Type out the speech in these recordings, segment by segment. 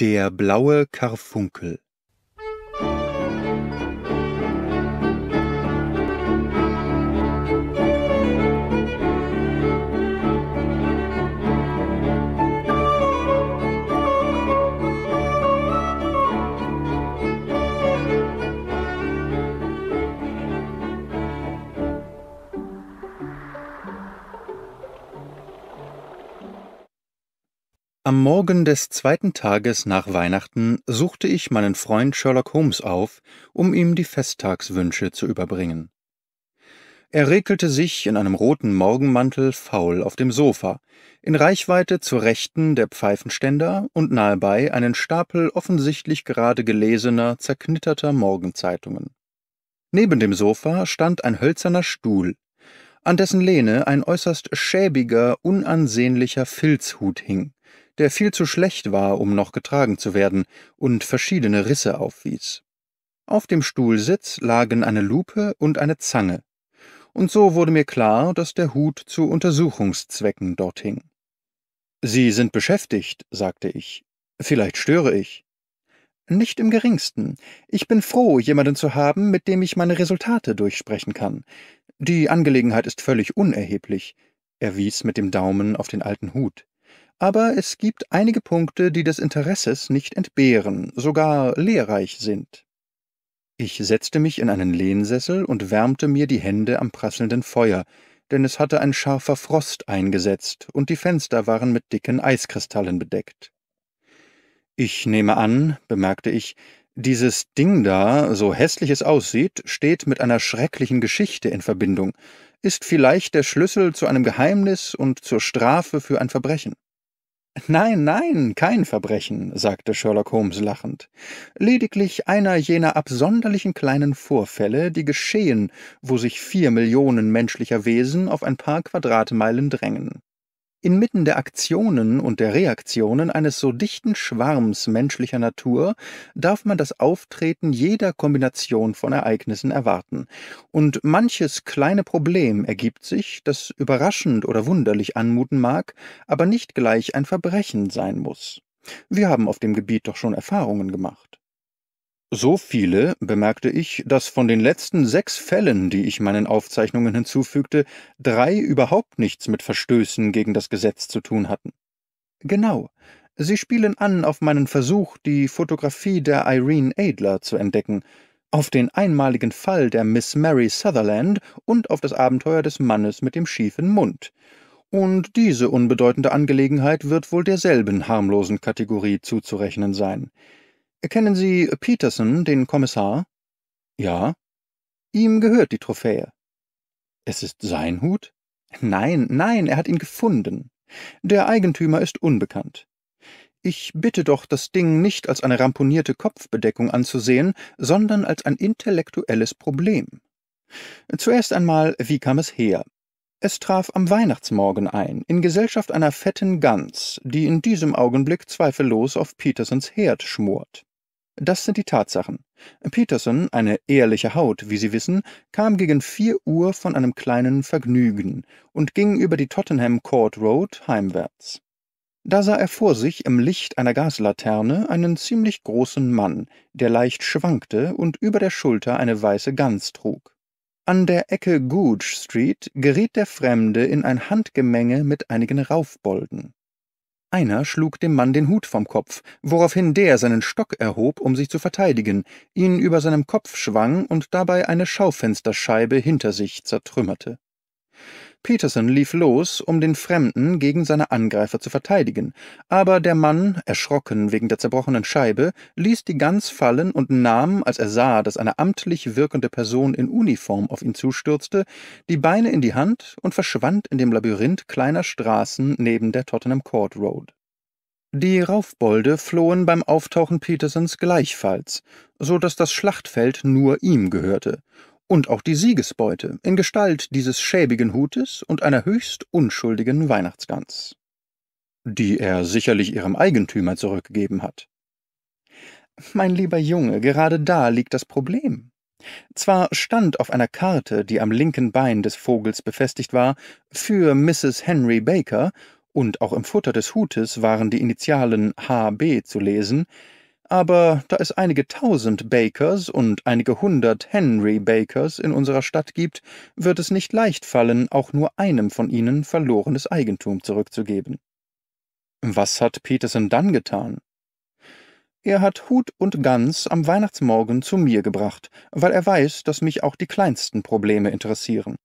Der blaue Karfunkel Am Morgen des zweiten Tages nach Weihnachten suchte ich meinen Freund Sherlock Holmes auf, um ihm die Festtagswünsche zu überbringen. Er rekelte sich in einem roten Morgenmantel faul auf dem Sofa, in Reichweite zur Rechten der Pfeifenständer und nahebei einen Stapel offensichtlich gerade gelesener, zerknitterter Morgenzeitungen. Neben dem Sofa stand ein hölzerner Stuhl, an dessen Lehne ein äußerst schäbiger, unansehnlicher Filzhut hing der viel zu schlecht war, um noch getragen zu werden, und verschiedene Risse aufwies. Auf dem Stuhlsitz lagen eine Lupe und eine Zange, und so wurde mir klar, dass der Hut zu Untersuchungszwecken dort hing. Sie sind beschäftigt, sagte ich. Vielleicht störe ich. Nicht im geringsten. Ich bin froh, jemanden zu haben, mit dem ich meine Resultate durchsprechen kann. Die Angelegenheit ist völlig unerheblich. Er wies mit dem Daumen auf den alten Hut. Aber es gibt einige Punkte, die des Interesses nicht entbehren, sogar lehrreich sind. Ich setzte mich in einen Lehnsessel und wärmte mir die Hände am prasselnden Feuer, denn es hatte ein scharfer Frost eingesetzt und die Fenster waren mit dicken Eiskristallen bedeckt. Ich nehme an, bemerkte ich, dieses Ding da, so hässlich es aussieht, steht mit einer schrecklichen Geschichte in Verbindung, ist vielleicht der Schlüssel zu einem Geheimnis und zur Strafe für ein Verbrechen. Nein, nein, kein Verbrechen, sagte Sherlock Holmes lachend. Lediglich einer jener absonderlichen kleinen Vorfälle, die geschehen, wo sich vier Millionen menschlicher Wesen auf ein paar Quadratmeilen drängen. Inmitten der Aktionen und der Reaktionen eines so dichten Schwarms menschlicher Natur darf man das Auftreten jeder Kombination von Ereignissen erwarten, und manches kleine Problem ergibt sich, das überraschend oder wunderlich anmuten mag, aber nicht gleich ein Verbrechen sein muss. Wir haben auf dem Gebiet doch schon Erfahrungen gemacht. So viele, bemerkte ich, dass von den letzten sechs Fällen, die ich meinen Aufzeichnungen hinzufügte, drei überhaupt nichts mit Verstößen gegen das Gesetz zu tun hatten. Genau. Sie spielen an auf meinen Versuch, die Fotografie der Irene Adler zu entdecken, auf den einmaligen Fall der Miss Mary Sutherland und auf das Abenteuer des Mannes mit dem schiefen Mund. Und diese unbedeutende Angelegenheit wird wohl derselben harmlosen Kategorie zuzurechnen sein. Kennen Sie Peterson, den Kommissar? Ja. Ihm gehört die Trophäe. Es ist sein Hut? Nein, nein, er hat ihn gefunden. Der Eigentümer ist unbekannt. Ich bitte doch, das Ding nicht als eine ramponierte Kopfbedeckung anzusehen, sondern als ein intellektuelles Problem. Zuerst einmal, wie kam es her? Es traf am Weihnachtsmorgen ein, in Gesellschaft einer fetten Gans, die in diesem Augenblick zweifellos auf Petersens Herd schmort. Das sind die Tatsachen. Peterson, eine ehrliche Haut, wie Sie wissen, kam gegen vier Uhr von einem kleinen Vergnügen und ging über die Tottenham Court Road heimwärts. Da sah er vor sich im Licht einer Gaslaterne einen ziemlich großen Mann, der leicht schwankte und über der Schulter eine weiße Gans trug. An der Ecke Gooch Street geriet der Fremde in ein Handgemenge mit einigen Raufbolden. Einer schlug dem Mann den Hut vom Kopf, woraufhin der seinen Stock erhob, um sich zu verteidigen, ihn über seinem Kopf schwang und dabei eine Schaufensterscheibe hinter sich zertrümmerte. Peterson lief los, um den Fremden gegen seine Angreifer zu verteidigen, aber der Mann, erschrocken wegen der zerbrochenen Scheibe, ließ die Gans fallen und nahm, als er sah, dass eine amtlich wirkende Person in Uniform auf ihn zustürzte, die Beine in die Hand und verschwand in dem Labyrinth kleiner Straßen neben der Tottenham Court Road. Die Raufbolde flohen beim Auftauchen Petersens gleichfalls, so dass das Schlachtfeld nur ihm gehörte, und auch die Siegesbeute in Gestalt dieses schäbigen Hutes und einer höchst unschuldigen Weihnachtsgans, die er sicherlich ihrem Eigentümer zurückgegeben hat. Mein lieber Junge, gerade da liegt das Problem. Zwar stand auf einer Karte, die am linken Bein des Vogels befestigt war, für Mrs. Henry Baker, und auch im Futter des Hutes waren die Initialen HB zu lesen, aber da es einige tausend Bakers und einige hundert Henry Bakers in unserer Stadt gibt, wird es nicht leicht fallen, auch nur einem von ihnen verlorenes Eigentum zurückzugeben. Was hat Peterson dann getan? Er hat Hut und Gans am Weihnachtsmorgen zu mir gebracht, weil er weiß, dass mich auch die kleinsten Probleme interessieren.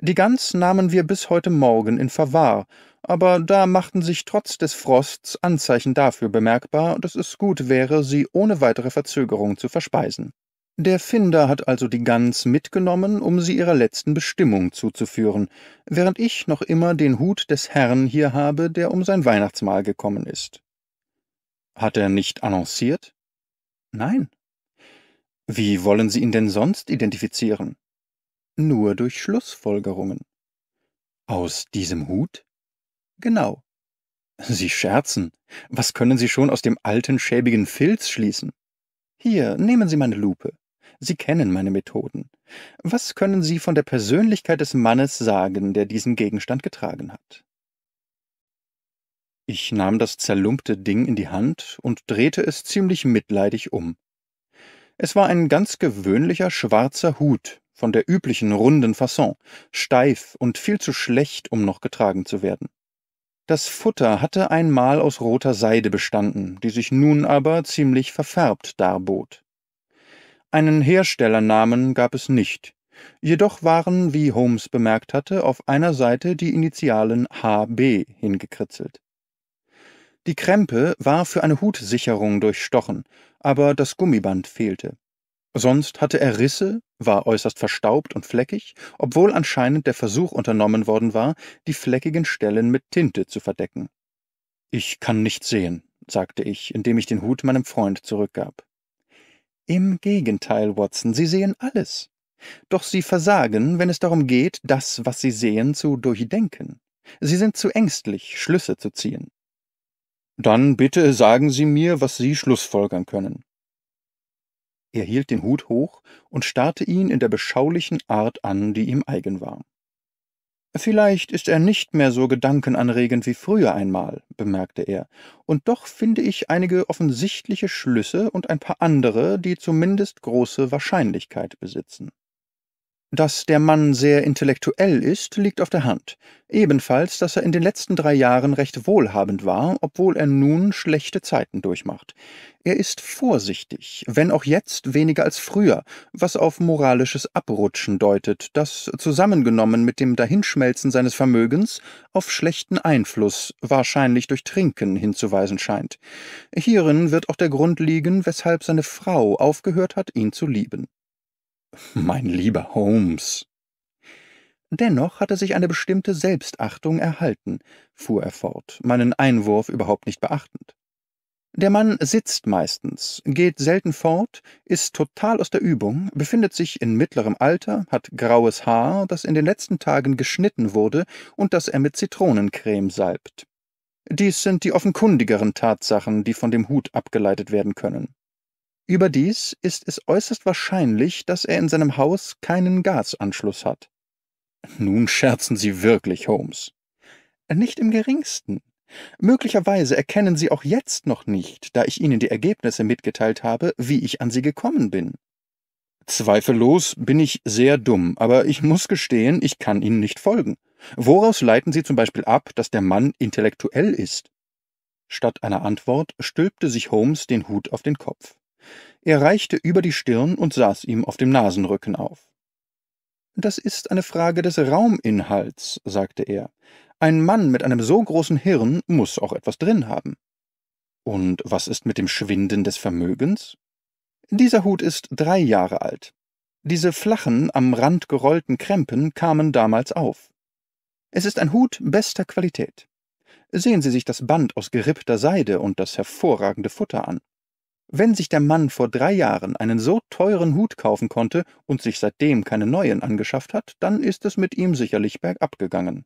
Die Gans nahmen wir bis heute Morgen in Verwahr, aber da machten sich trotz des Frosts Anzeichen dafür bemerkbar, dass es gut wäre, sie ohne weitere Verzögerung zu verspeisen. Der Finder hat also die Gans mitgenommen, um sie ihrer letzten Bestimmung zuzuführen, während ich noch immer den Hut des Herrn hier habe, der um sein Weihnachtsmahl gekommen ist. Hat er nicht annonciert? Nein. Wie wollen Sie ihn denn sonst identifizieren? Nur durch Schlussfolgerungen. Aus diesem Hut? Genau. Sie scherzen. Was können Sie schon aus dem alten, schäbigen Filz schließen? Hier, nehmen Sie meine Lupe. Sie kennen meine Methoden. Was können Sie von der Persönlichkeit des Mannes sagen, der diesen Gegenstand getragen hat? Ich nahm das zerlumpte Ding in die Hand und drehte es ziemlich mitleidig um. Es war ein ganz gewöhnlicher schwarzer Hut von der üblichen runden Fasson, steif und viel zu schlecht, um noch getragen zu werden. Das Futter hatte einmal aus roter Seide bestanden, die sich nun aber ziemlich verfärbt darbot. Einen Herstellernamen gab es nicht, jedoch waren, wie Holmes bemerkt hatte, auf einer Seite die Initialen HB hingekritzelt. Die Krempe war für eine Hutsicherung durchstochen, aber das Gummiband fehlte. Sonst hatte er Risse, war äußerst verstaubt und fleckig, obwohl anscheinend der Versuch unternommen worden war, die fleckigen Stellen mit Tinte zu verdecken. Ich kann nicht sehen, sagte ich, indem ich den Hut meinem Freund zurückgab. Im Gegenteil, Watson, Sie sehen alles. Doch Sie versagen, wenn es darum geht, das, was Sie sehen, zu durchdenken. Sie sind zu ängstlich, Schlüsse zu ziehen. Dann bitte sagen Sie mir, was Sie schlussfolgern können er hielt den Hut hoch und starrte ihn in der beschaulichen Art an, die ihm eigen war. Vielleicht ist er nicht mehr so gedankenanregend wie früher einmal, bemerkte er, und doch finde ich einige offensichtliche Schlüsse und ein paar andere, die zumindest große Wahrscheinlichkeit besitzen. Dass der Mann sehr intellektuell ist, liegt auf der Hand. Ebenfalls, dass er in den letzten drei Jahren recht wohlhabend war, obwohl er nun schlechte Zeiten durchmacht. Er ist vorsichtig, wenn auch jetzt weniger als früher, was auf moralisches Abrutschen deutet, das zusammengenommen mit dem Dahinschmelzen seines Vermögens auf schlechten Einfluss, wahrscheinlich durch Trinken, hinzuweisen scheint. Hierin wird auch der Grund liegen, weshalb seine Frau aufgehört hat, ihn zu lieben. Mein lieber Holmes. Dennoch hatte sich eine bestimmte Selbstachtung erhalten, fuhr er fort, meinen Einwurf überhaupt nicht beachtend. Der Mann sitzt meistens, geht selten fort, ist total aus der Übung, befindet sich in mittlerem Alter, hat graues Haar, das in den letzten Tagen geschnitten wurde und das er mit Zitronencreme salbt. Dies sind die offenkundigeren Tatsachen, die von dem Hut abgeleitet werden können. Überdies ist es äußerst wahrscheinlich, dass er in seinem Haus keinen Gasanschluss hat. Nun scherzen Sie wirklich, Holmes. Nicht im geringsten. Möglicherweise erkennen Sie auch jetzt noch nicht, da ich Ihnen die Ergebnisse mitgeteilt habe, wie ich an Sie gekommen bin. Zweifellos bin ich sehr dumm, aber ich muss gestehen, ich kann Ihnen nicht folgen. Woraus leiten Sie zum Beispiel ab, dass der Mann intellektuell ist? Statt einer Antwort stülpte sich Holmes den Hut auf den Kopf. Er reichte über die Stirn und saß ihm auf dem Nasenrücken auf. Das ist eine Frage des Rauminhalts, sagte er. Ein Mann mit einem so großen Hirn muss auch etwas drin haben. Und was ist mit dem Schwinden des Vermögens? Dieser Hut ist drei Jahre alt. Diese flachen, am Rand gerollten Krempen kamen damals auf. Es ist ein Hut bester Qualität. Sehen Sie sich das Band aus gerippter Seide und das hervorragende Futter an. Wenn sich der Mann vor drei Jahren einen so teuren Hut kaufen konnte und sich seitdem keine neuen angeschafft hat, dann ist es mit ihm sicherlich bergab gegangen.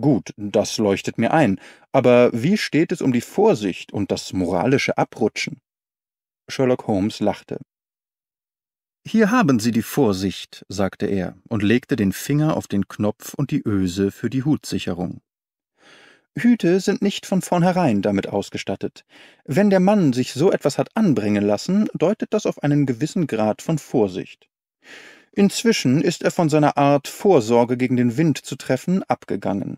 Gut, das leuchtet mir ein, aber wie steht es um die Vorsicht und das moralische Abrutschen? Sherlock Holmes lachte. Hier haben Sie die Vorsicht, sagte er und legte den Finger auf den Knopf und die Öse für die Hutsicherung. Hüte sind nicht von vornherein damit ausgestattet. Wenn der Mann sich so etwas hat anbringen lassen, deutet das auf einen gewissen Grad von Vorsicht. Inzwischen ist er von seiner Art, Vorsorge gegen den Wind zu treffen, abgegangen.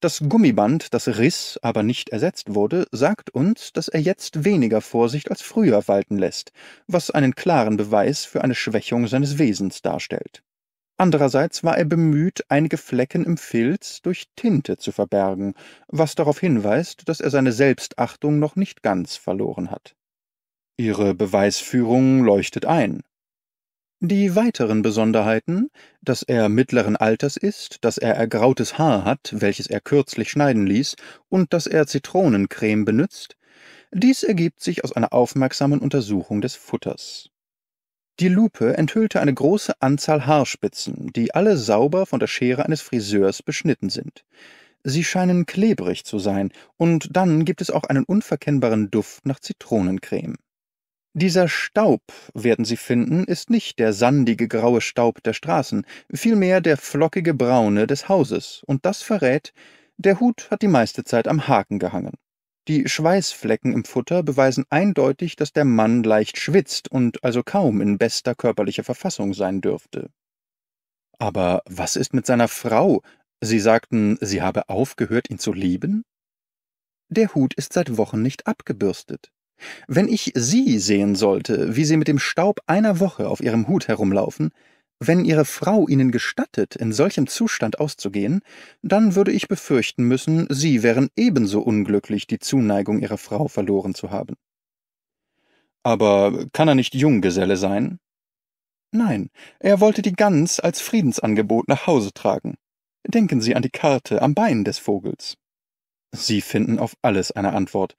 Das Gummiband, das riss, aber nicht ersetzt wurde, sagt uns, dass er jetzt weniger Vorsicht als früher walten lässt, was einen klaren Beweis für eine Schwächung seines Wesens darstellt. Andererseits war er bemüht, einige Flecken im Filz durch Tinte zu verbergen, was darauf hinweist, dass er seine Selbstachtung noch nicht ganz verloren hat. Ihre Beweisführung leuchtet ein. Die weiteren Besonderheiten, dass er mittleren Alters ist, dass er ergrautes Haar hat, welches er kürzlich schneiden ließ, und dass er Zitronencreme benützt, dies ergibt sich aus einer aufmerksamen Untersuchung des Futters. Die Lupe enthüllte eine große Anzahl Haarspitzen, die alle sauber von der Schere eines Friseurs beschnitten sind. Sie scheinen klebrig zu sein, und dann gibt es auch einen unverkennbaren Duft nach Zitronencreme. Dieser Staub, werden Sie finden, ist nicht der sandige graue Staub der Straßen, vielmehr der flockige braune des Hauses, und das verrät, der Hut hat die meiste Zeit am Haken gehangen. Die Schweißflecken im Futter beweisen eindeutig, dass der Mann leicht schwitzt und also kaum in bester körperlicher Verfassung sein dürfte. Aber was ist mit seiner Frau? Sie sagten, sie habe aufgehört, ihn zu lieben? Der Hut ist seit Wochen nicht abgebürstet. Wenn ich Sie sehen sollte, wie Sie mit dem Staub einer Woche auf Ihrem Hut herumlaufen, wenn Ihre Frau Ihnen gestattet, in solchem Zustand auszugehen, dann würde ich befürchten müssen, Sie wären ebenso unglücklich, die Zuneigung Ihrer Frau verloren zu haben. Aber kann er nicht Junggeselle sein? Nein, er wollte die Gans als Friedensangebot nach Hause tragen. Denken Sie an die Karte am Bein des Vogels. Sie finden auf alles eine Antwort.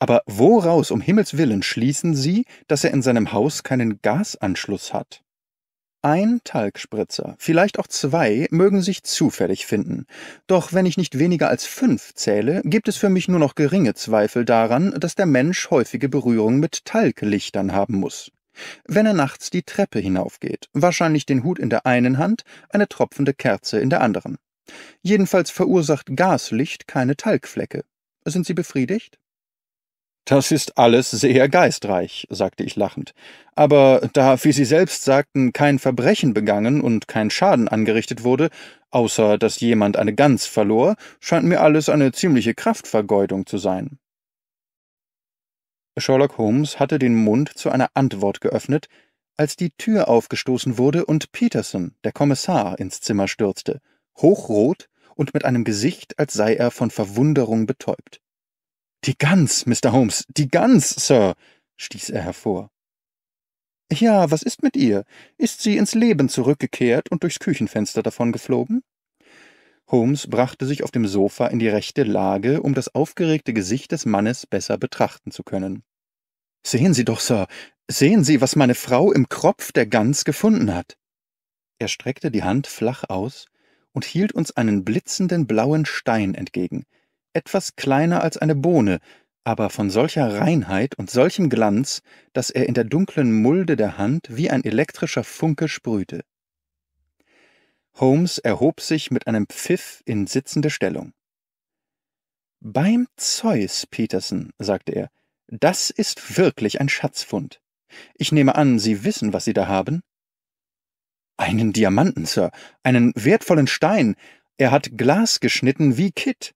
Aber woraus um Himmels willen schließen Sie, dass er in seinem Haus keinen Gasanschluss hat? Ein Talgspritzer, vielleicht auch zwei, mögen sich zufällig finden. Doch wenn ich nicht weniger als fünf zähle, gibt es für mich nur noch geringe Zweifel daran, dass der Mensch häufige Berührung mit Talglichtern haben muss. Wenn er nachts die Treppe hinaufgeht, wahrscheinlich den Hut in der einen Hand, eine tropfende Kerze in der anderen. Jedenfalls verursacht Gaslicht keine Talgflecke. Sind Sie befriedigt? Das ist alles sehr geistreich, sagte ich lachend. Aber da, wie Sie selbst sagten, kein Verbrechen begangen und kein Schaden angerichtet wurde, außer dass jemand eine Gans verlor, scheint mir alles eine ziemliche Kraftvergeudung zu sein. Sherlock Holmes hatte den Mund zu einer Antwort geöffnet, als die Tür aufgestoßen wurde und Peterson, der Kommissar, ins Zimmer stürzte, hochrot und mit einem Gesicht, als sei er von Verwunderung betäubt. Die Gans, Mr. Holmes, die Gans, Sir, stieß er hervor. Ja, was ist mit ihr? Ist sie ins Leben zurückgekehrt und durchs Küchenfenster davongeflogen? Holmes brachte sich auf dem Sofa in die rechte Lage, um das aufgeregte Gesicht des Mannes besser betrachten zu können. Sehen Sie doch, Sir, sehen Sie, was meine Frau im Kropf der Gans gefunden hat. Er streckte die Hand flach aus und hielt uns einen blitzenden blauen Stein entgegen, etwas kleiner als eine Bohne, aber von solcher Reinheit und solchem Glanz, dass er in der dunklen Mulde der Hand wie ein elektrischer Funke sprühte. Holmes erhob sich mit einem Pfiff in sitzende Stellung. Beim Zeus, Peterson, sagte er, das ist wirklich ein Schatzfund. Ich nehme an, Sie wissen, was Sie da haben? Einen Diamanten, Sir, einen wertvollen Stein. Er hat Glas geschnitten wie Kitt.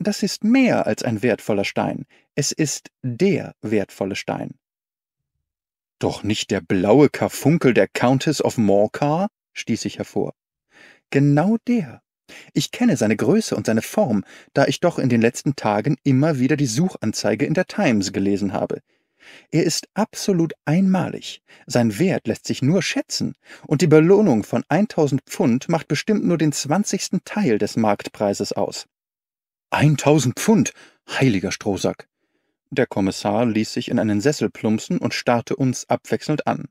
Das ist mehr als ein wertvoller Stein, es ist der wertvolle Stein. Doch nicht der blaue Karfunkel der Countess of Morcar? stieß ich hervor. Genau der. Ich kenne seine Größe und seine Form, da ich doch in den letzten Tagen immer wieder die Suchanzeige in der Times gelesen habe. Er ist absolut einmalig, sein Wert lässt sich nur schätzen, und die Belohnung von 1000 Pfund macht bestimmt nur den zwanzigsten Teil des Marktpreises aus. Eintausend Pfund, heiliger Strohsack. Der Kommissar ließ sich in einen Sessel plumpsen und starrte uns abwechselnd an.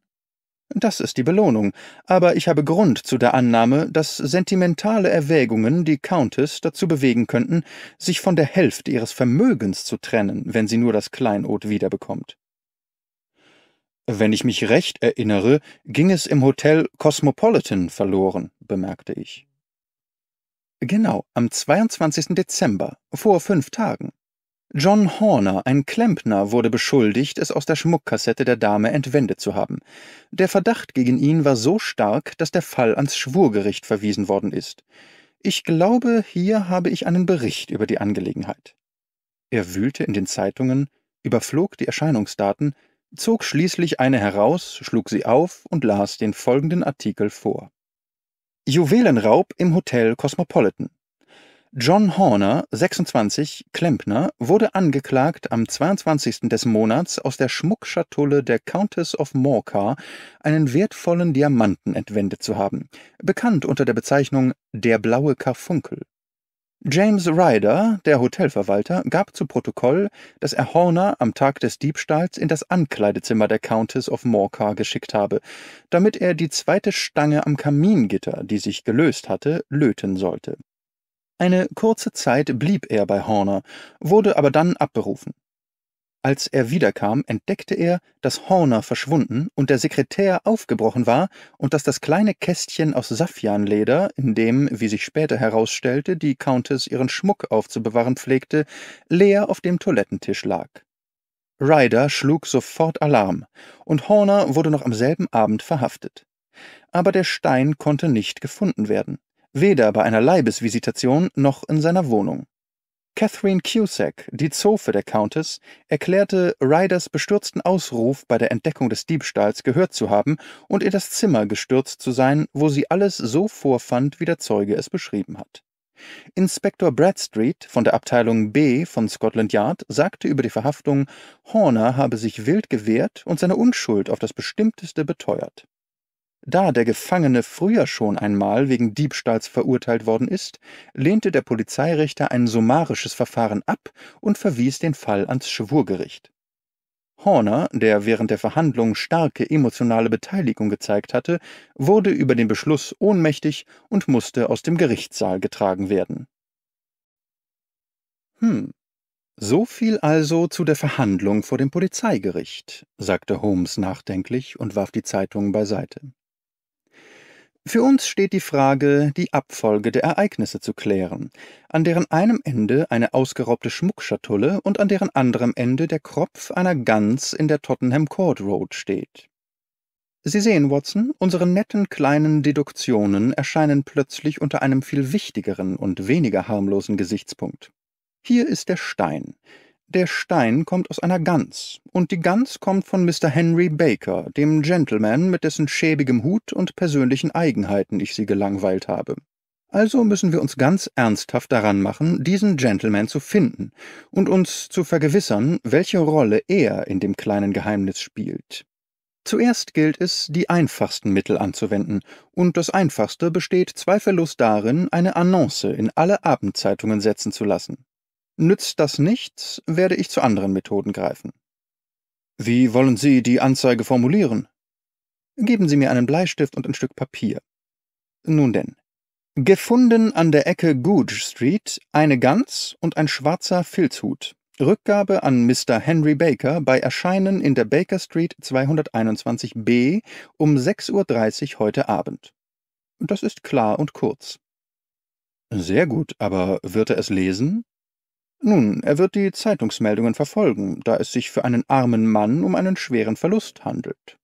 Das ist die Belohnung, aber ich habe Grund zu der Annahme, dass sentimentale Erwägungen die Countess dazu bewegen könnten, sich von der Hälfte ihres Vermögens zu trennen, wenn sie nur das Kleinod wiederbekommt. Wenn ich mich recht erinnere, ging es im Hotel Cosmopolitan verloren, bemerkte ich. Genau, am 22. Dezember, vor fünf Tagen. John Horner, ein Klempner, wurde beschuldigt, es aus der Schmuckkassette der Dame entwendet zu haben. Der Verdacht gegen ihn war so stark, dass der Fall ans Schwurgericht verwiesen worden ist. Ich glaube, hier habe ich einen Bericht über die Angelegenheit. Er wühlte in den Zeitungen, überflog die Erscheinungsdaten, zog schließlich eine heraus, schlug sie auf und las den folgenden Artikel vor. Juwelenraub im Hotel Cosmopolitan. John Horner, 26, Klempner, wurde angeklagt, am 22. des Monats aus der Schmuckschatulle der Countess of Morcar einen wertvollen Diamanten entwendet zu haben, bekannt unter der Bezeichnung der blaue Karfunkel. James Ryder, der Hotelverwalter, gab zu Protokoll, dass er Horner am Tag des Diebstahls in das Ankleidezimmer der Countess of Morcar geschickt habe, damit er die zweite Stange am Kamingitter, die sich gelöst hatte, löten sollte. Eine kurze Zeit blieb er bei Horner, wurde aber dann abberufen. Als er wiederkam, entdeckte er, dass Horner verschwunden und der Sekretär aufgebrochen war und dass das kleine Kästchen aus Safianleder, in dem, wie sich später herausstellte, die Countess ihren Schmuck aufzubewahren pflegte, leer auf dem Toilettentisch lag. Ryder schlug sofort Alarm, und Horner wurde noch am selben Abend verhaftet. Aber der Stein konnte nicht gefunden werden, weder bei einer Leibesvisitation noch in seiner Wohnung. Catherine Cusack, die Zofe der Countess, erklärte, Ryders bestürzten Ausruf bei der Entdeckung des Diebstahls gehört zu haben und in das Zimmer gestürzt zu sein, wo sie alles so vorfand, wie der Zeuge es beschrieben hat. Inspektor Bradstreet von der Abteilung B von Scotland Yard sagte über die Verhaftung, Horner habe sich wild gewehrt und seine Unschuld auf das bestimmteste beteuert. Da der Gefangene früher schon einmal wegen Diebstahls verurteilt worden ist, lehnte der Polizeirichter ein summarisches Verfahren ab und verwies den Fall ans Schwurgericht. Horner, der während der Verhandlung starke emotionale Beteiligung gezeigt hatte, wurde über den Beschluss ohnmächtig und musste aus dem Gerichtssaal getragen werden. Hm, so viel also zu der Verhandlung vor dem Polizeigericht, sagte Holmes nachdenklich und warf die Zeitung beiseite. Für uns steht die Frage, die Abfolge der Ereignisse zu klären, an deren einem Ende eine ausgeraubte Schmuckschatulle und an deren anderem Ende der Kropf einer Gans in der Tottenham Court Road steht. Sie sehen, Watson, unsere netten kleinen Deduktionen erscheinen plötzlich unter einem viel wichtigeren und weniger harmlosen Gesichtspunkt. Hier ist der Stein, der Stein kommt aus einer Gans, und die Gans kommt von Mr. Henry Baker, dem Gentleman, mit dessen schäbigem Hut und persönlichen Eigenheiten ich sie gelangweilt habe. Also müssen wir uns ganz ernsthaft daran machen, diesen Gentleman zu finden und uns zu vergewissern, welche Rolle er in dem kleinen Geheimnis spielt. Zuerst gilt es, die einfachsten Mittel anzuwenden, und das Einfachste besteht zweifellos darin, eine Annonce in alle Abendzeitungen setzen zu lassen. Nützt das nichts, werde ich zu anderen Methoden greifen. Wie wollen Sie die Anzeige formulieren? Geben Sie mir einen Bleistift und ein Stück Papier. Nun denn. Gefunden an der Ecke Googe Street eine Gans und ein schwarzer Filzhut. Rückgabe an Mr. Henry Baker bei Erscheinen in der Baker Street 221b um 6.30 Uhr heute Abend. Das ist klar und kurz. Sehr gut, aber wird er es lesen? Nun, er wird die Zeitungsmeldungen verfolgen, da es sich für einen armen Mann um einen schweren Verlust handelt.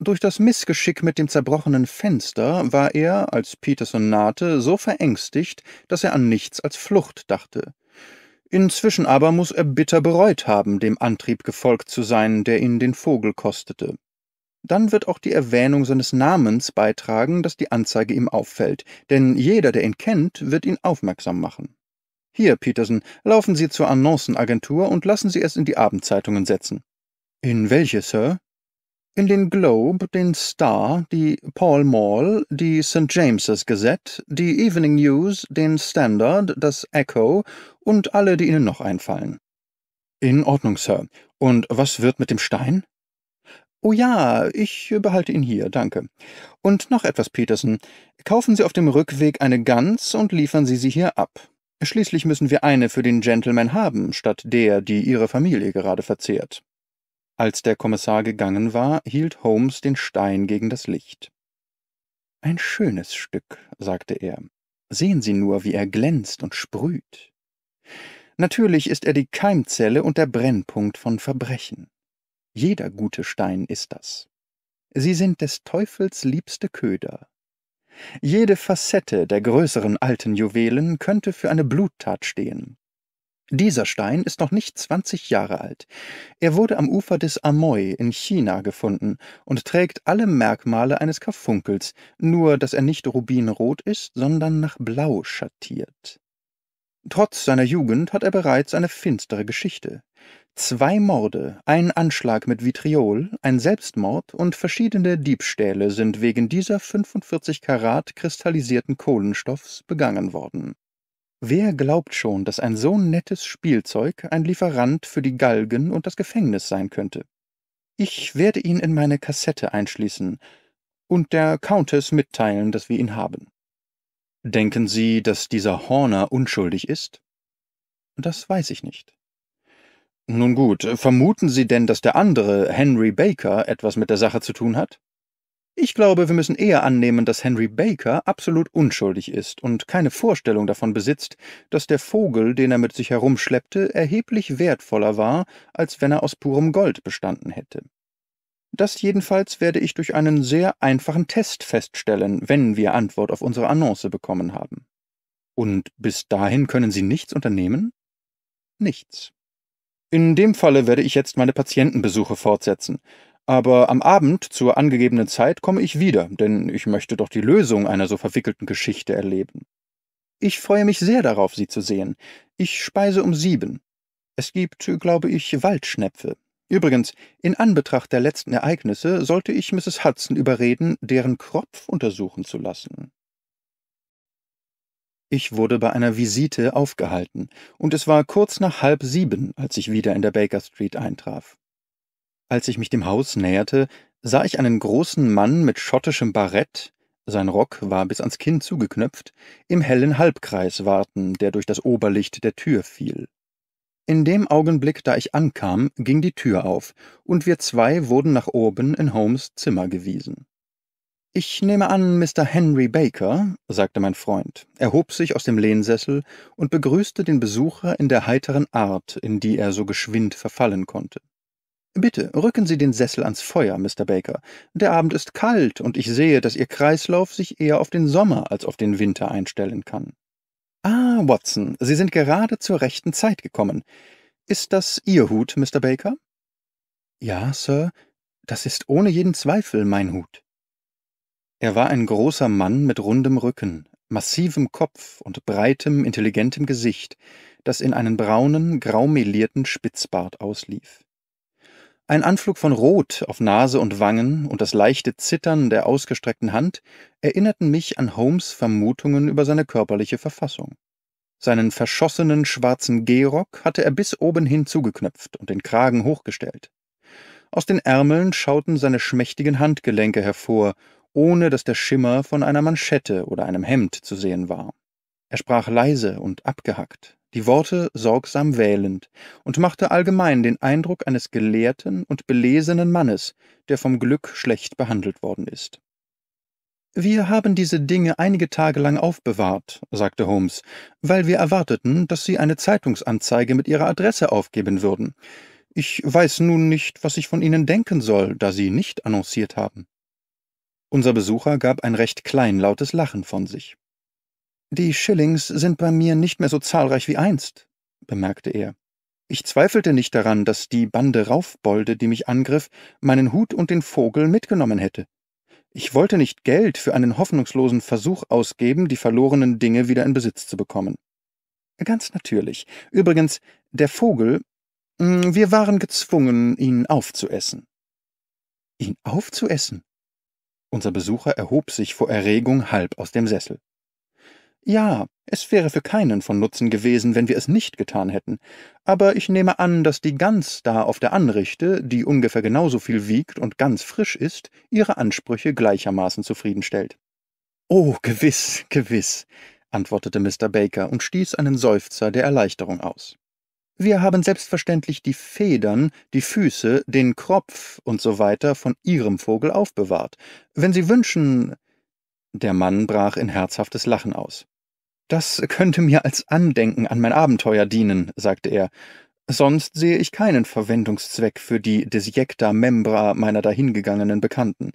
Durch das Missgeschick mit dem zerbrochenen Fenster war er, als Peterson nahte, so verängstigt, dass er an nichts als Flucht dachte. Inzwischen aber muß er bitter bereut haben, dem Antrieb gefolgt zu sein, der ihn den Vogel kostete. Dann wird auch die Erwähnung seines Namens beitragen, dass die Anzeige ihm auffällt, denn jeder, der ihn kennt, wird ihn aufmerksam machen. Hier, Petersen, laufen Sie zur Annoncenagentur und lassen Sie es in die Abendzeitungen setzen. In welche, Sir? In den Globe, den Star, die Pall Mall, die St. James's Gazette, die Evening News, den Standard, das Echo und alle, die Ihnen noch einfallen. In Ordnung, Sir. Und was wird mit dem Stein? Oh ja, ich behalte ihn hier, danke. Und noch etwas, Petersen. Kaufen Sie auf dem Rückweg eine Gans und liefern Sie sie hier ab. Schließlich müssen wir eine für den Gentleman haben, statt der, die Ihre Familie gerade verzehrt. Als der Kommissar gegangen war, hielt Holmes den Stein gegen das Licht. Ein schönes Stück, sagte er. Sehen Sie nur, wie er glänzt und sprüht. Natürlich ist er die Keimzelle und der Brennpunkt von Verbrechen. Jeder gute Stein ist das. Sie sind des Teufels liebste Köder, jede Facette der größeren alten Juwelen könnte für eine Bluttat stehen. Dieser Stein ist noch nicht 20 Jahre alt. Er wurde am Ufer des Amoy in China gefunden und trägt alle Merkmale eines Karfunkels, nur dass er nicht rubinrot ist, sondern nach Blau schattiert. Trotz seiner Jugend hat er bereits eine finstere Geschichte. Zwei Morde, ein Anschlag mit Vitriol, ein Selbstmord und verschiedene Diebstähle sind wegen dieser 45 Karat kristallisierten Kohlenstoffs begangen worden. Wer glaubt schon, dass ein so nettes Spielzeug ein Lieferant für die Galgen und das Gefängnis sein könnte? Ich werde ihn in meine Kassette einschließen und der Countess mitteilen, dass wir ihn haben. Denken Sie, dass dieser Horner unschuldig ist? Das weiß ich nicht. Nun gut, vermuten Sie denn, dass der andere, Henry Baker, etwas mit der Sache zu tun hat? Ich glaube, wir müssen eher annehmen, dass Henry Baker absolut unschuldig ist und keine Vorstellung davon besitzt, dass der Vogel, den er mit sich herumschleppte, erheblich wertvoller war, als wenn er aus purem Gold bestanden hätte. Das jedenfalls werde ich durch einen sehr einfachen Test feststellen, wenn wir Antwort auf unsere Annonce bekommen haben. Und bis dahin können Sie nichts unternehmen? Nichts. In dem Falle werde ich jetzt meine Patientenbesuche fortsetzen. Aber am Abend zur angegebenen Zeit komme ich wieder, denn ich möchte doch die Lösung einer so verwickelten Geschichte erleben. Ich freue mich sehr darauf, Sie zu sehen. Ich speise um sieben. Es gibt, glaube ich, Waldschnepfe. Übrigens, in Anbetracht der letzten Ereignisse sollte ich Mrs. Hudson überreden, deren Kropf untersuchen zu lassen. Ich wurde bei einer Visite aufgehalten, und es war kurz nach halb sieben, als ich wieder in der Baker Street eintraf. Als ich mich dem Haus näherte, sah ich einen großen Mann mit schottischem Barett, sein Rock war bis ans Kinn zugeknöpft, im hellen Halbkreis warten, der durch das Oberlicht der Tür fiel. In dem Augenblick, da ich ankam, ging die Tür auf, und wir zwei wurden nach oben in Holmes Zimmer gewiesen. »Ich nehme an, Mr. Henry Baker«, sagte mein Freund, erhob sich aus dem Lehnsessel und begrüßte den Besucher in der heiteren Art, in die er so geschwind verfallen konnte. »Bitte, rücken Sie den Sessel ans Feuer, Mr. Baker. Der Abend ist kalt, und ich sehe, dass Ihr Kreislauf sich eher auf den Sommer als auf den Winter einstellen kann.« »Ah, Watson, Sie sind gerade zur rechten Zeit gekommen. Ist das Ihr Hut, Mr. Baker?« »Ja, Sir, das ist ohne jeden Zweifel mein Hut.« er war ein großer Mann mit rundem Rücken, massivem Kopf und breitem, intelligentem Gesicht, das in einen braunen, graumelierten Spitzbart auslief. Ein Anflug von Rot auf Nase und Wangen und das leichte Zittern der ausgestreckten Hand erinnerten mich an Holmes Vermutungen über seine körperliche Verfassung. Seinen verschossenen schwarzen Gehrock hatte er bis oben hin zugeknöpft und den Kragen hochgestellt. Aus den Ärmeln schauten seine schmächtigen Handgelenke hervor ohne dass der Schimmer von einer Manschette oder einem Hemd zu sehen war. Er sprach leise und abgehackt, die Worte sorgsam wählend und machte allgemein den Eindruck eines gelehrten und belesenen Mannes, der vom Glück schlecht behandelt worden ist. Wir haben diese Dinge einige Tage lang aufbewahrt, sagte Holmes, weil wir erwarteten, dass Sie eine Zeitungsanzeige mit Ihrer Adresse aufgeben würden. Ich weiß nun nicht, was ich von Ihnen denken soll, da Sie nicht annonciert haben. Unser Besucher gab ein recht kleinlautes Lachen von sich. Die Schillings sind bei mir nicht mehr so zahlreich wie einst, bemerkte er. Ich zweifelte nicht daran, dass die Bande Raufbolde, die mich angriff, meinen Hut und den Vogel mitgenommen hätte. Ich wollte nicht Geld für einen hoffnungslosen Versuch ausgeben, die verlorenen Dinge wieder in Besitz zu bekommen. Ganz natürlich. Übrigens, der Vogel, hm, wir waren gezwungen, ihn aufzuessen. Ihn aufzuessen? Unser Besucher erhob sich vor Erregung halb aus dem Sessel. Ja, es wäre für keinen von Nutzen gewesen, wenn wir es nicht getan hätten, aber ich nehme an, dass die Gans da auf der Anrichte, die ungefähr genauso viel wiegt und ganz frisch ist, ihre Ansprüche gleichermaßen zufriedenstellt. Oh, gewiss, gewiss, antwortete Mr. Baker und stieß einen Seufzer der Erleichterung aus. Wir haben selbstverständlich die Federn, die Füße, den Kropf und so weiter von Ihrem Vogel aufbewahrt. Wenn Sie wünschen. Der Mann brach in herzhaftes Lachen aus. Das könnte mir als Andenken an mein Abenteuer dienen, sagte er. Sonst sehe ich keinen Verwendungszweck für die Desiecta membra meiner dahingegangenen Bekannten.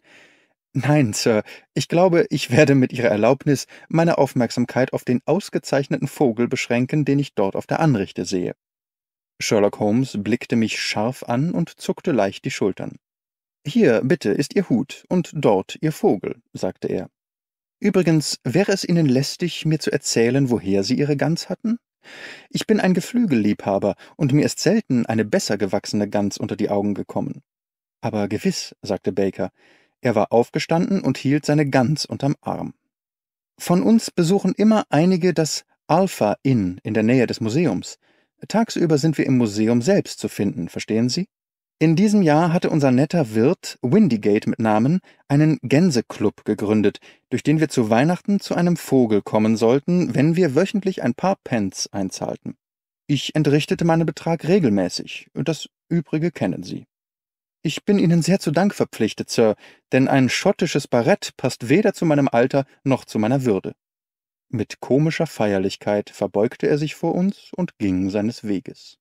Nein, Sir, ich glaube, ich werde mit Ihrer Erlaubnis meine Aufmerksamkeit auf den ausgezeichneten Vogel beschränken, den ich dort auf der Anrichte sehe. Sherlock Holmes blickte mich scharf an und zuckte leicht die Schultern. Hier, bitte, ist Ihr Hut und dort Ihr Vogel, sagte er. Übrigens, wäre es Ihnen lästig, mir zu erzählen, woher Sie Ihre Gans hatten? Ich bin ein Geflügelliebhaber, und mir ist selten eine besser gewachsene Gans unter die Augen gekommen. Aber gewiss, sagte Baker, er war aufgestanden und hielt seine Gans unterm Arm. Von uns besuchen immer einige das Alpha Inn in der Nähe des Museums. Tagsüber sind wir im Museum selbst zu finden, verstehen Sie? In diesem Jahr hatte unser netter Wirt, Windygate mit Namen, einen Gänseclub gegründet, durch den wir zu Weihnachten zu einem Vogel kommen sollten, wenn wir wöchentlich ein paar Pence einzahlten. Ich entrichtete meinen Betrag regelmäßig, und das übrige kennen Sie. Ich bin Ihnen sehr zu Dank verpflichtet, Sir, denn ein schottisches Barett passt weder zu meinem Alter noch zu meiner Würde. Mit komischer Feierlichkeit verbeugte er sich vor uns und ging seines Weges.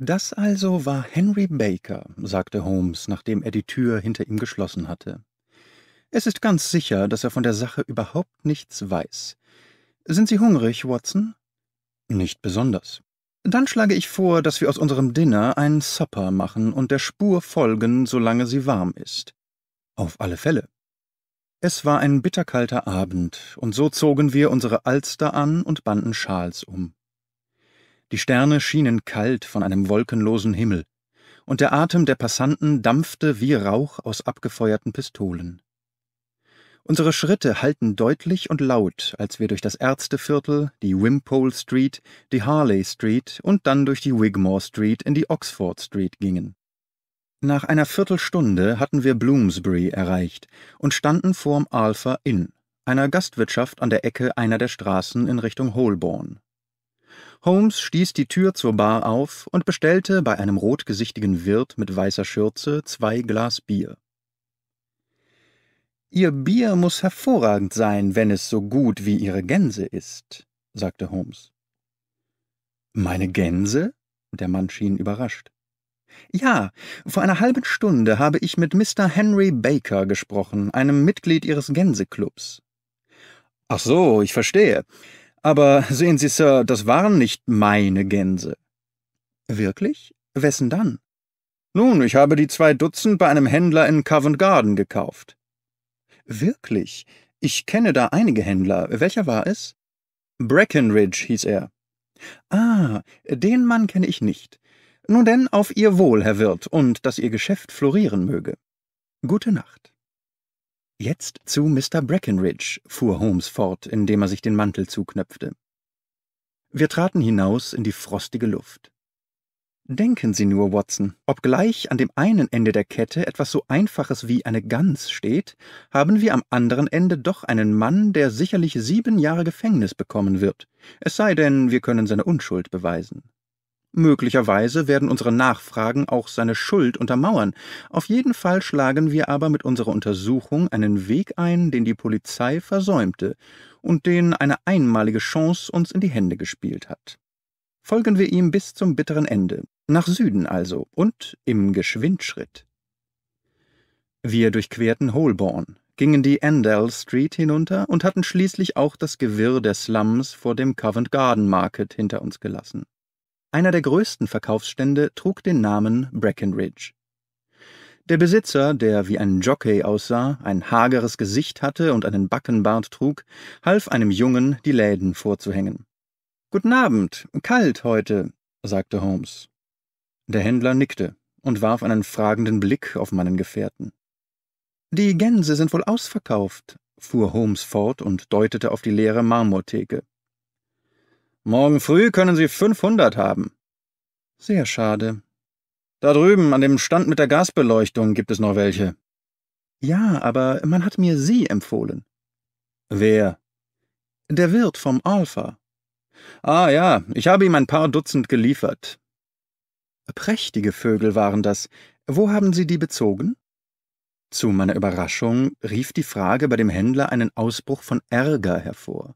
Das also war Henry Baker, sagte Holmes, nachdem er die Tür hinter ihm geschlossen hatte. Es ist ganz sicher, dass er von der Sache überhaupt nichts weiß. Sind Sie hungrig, Watson? Nicht besonders. Dann schlage ich vor, dass wir aus unserem Dinner einen Supper machen und der Spur folgen, solange sie warm ist. Auf alle Fälle. Es war ein bitterkalter Abend, und so zogen wir unsere Alster an und banden Schals um. Die Sterne schienen kalt von einem wolkenlosen Himmel, und der Atem der Passanten dampfte wie Rauch aus abgefeuerten Pistolen. Unsere Schritte hallten deutlich und laut, als wir durch das Ärzteviertel, die Wimpole Street, die Harley Street und dann durch die Wigmore Street in die Oxford Street gingen. Nach einer Viertelstunde hatten wir Bloomsbury erreicht und standen vorm Alpha Inn, einer Gastwirtschaft an der Ecke einer der Straßen in Richtung Holborn. Holmes stieß die Tür zur Bar auf und bestellte bei einem rotgesichtigen Wirt mit weißer Schürze zwei Glas Bier. Ihr Bier muss hervorragend sein, wenn es so gut wie Ihre Gänse ist, sagte Holmes. Meine Gänse? Der Mann schien überrascht. Ja, vor einer halben Stunde habe ich mit Mr. Henry Baker gesprochen, einem Mitglied Ihres Gänseklubs. Ach so, ich verstehe. Aber sehen Sie, Sir, das waren nicht meine Gänse. Wirklich? Wessen dann? Nun, ich habe die zwei Dutzend bei einem Händler in Covent Garden gekauft. Wirklich? Ich kenne da einige Händler. Welcher war es? Breckenridge hieß er. Ah, den Mann kenne ich nicht. Nun denn, auf Ihr Wohl, Herr Wirt, und dass Ihr Geschäft florieren möge. Gute Nacht. Jetzt zu Mr. Breckenridge, fuhr Holmes fort, indem er sich den Mantel zuknöpfte. Wir traten hinaus in die frostige Luft. Denken Sie nur, Watson, obgleich an dem einen Ende der Kette etwas so Einfaches wie eine Gans steht, haben wir am anderen Ende doch einen Mann, der sicherlich sieben Jahre Gefängnis bekommen wird, es sei denn, wir können seine Unschuld beweisen. Möglicherweise werden unsere Nachfragen auch seine Schuld untermauern. Auf jeden Fall schlagen wir aber mit unserer Untersuchung einen Weg ein, den die Polizei versäumte und den eine einmalige Chance uns in die Hände gespielt hat. Folgen wir ihm bis zum bitteren Ende, nach Süden also und im Geschwindschritt. Wir durchquerten Holborn, gingen die Endell Street hinunter und hatten schließlich auch das Gewirr der Slums vor dem Covent Garden Market hinter uns gelassen. Einer der größten Verkaufsstände trug den Namen Breckenridge. Der Besitzer, der wie ein Jockey aussah, ein hageres Gesicht hatte und einen Backenbart trug, half einem Jungen, die Läden vorzuhängen. Guten Abend, kalt heute, sagte Holmes. Der Händler nickte und warf einen fragenden Blick auf meinen Gefährten. Die Gänse sind wohl ausverkauft, fuhr Holmes fort und deutete auf die leere Marmortheke. Morgen früh können Sie 500 haben. Sehr schade. Da drüben, an dem Stand mit der Gasbeleuchtung, gibt es noch welche. Ja, aber man hat mir Sie empfohlen. Wer? Der Wirt vom Alpha. Ah ja, ich habe ihm ein paar Dutzend geliefert. Prächtige Vögel waren das. Wo haben Sie die bezogen? Zu meiner Überraschung rief die Frage bei dem Händler einen Ausbruch von Ärger hervor.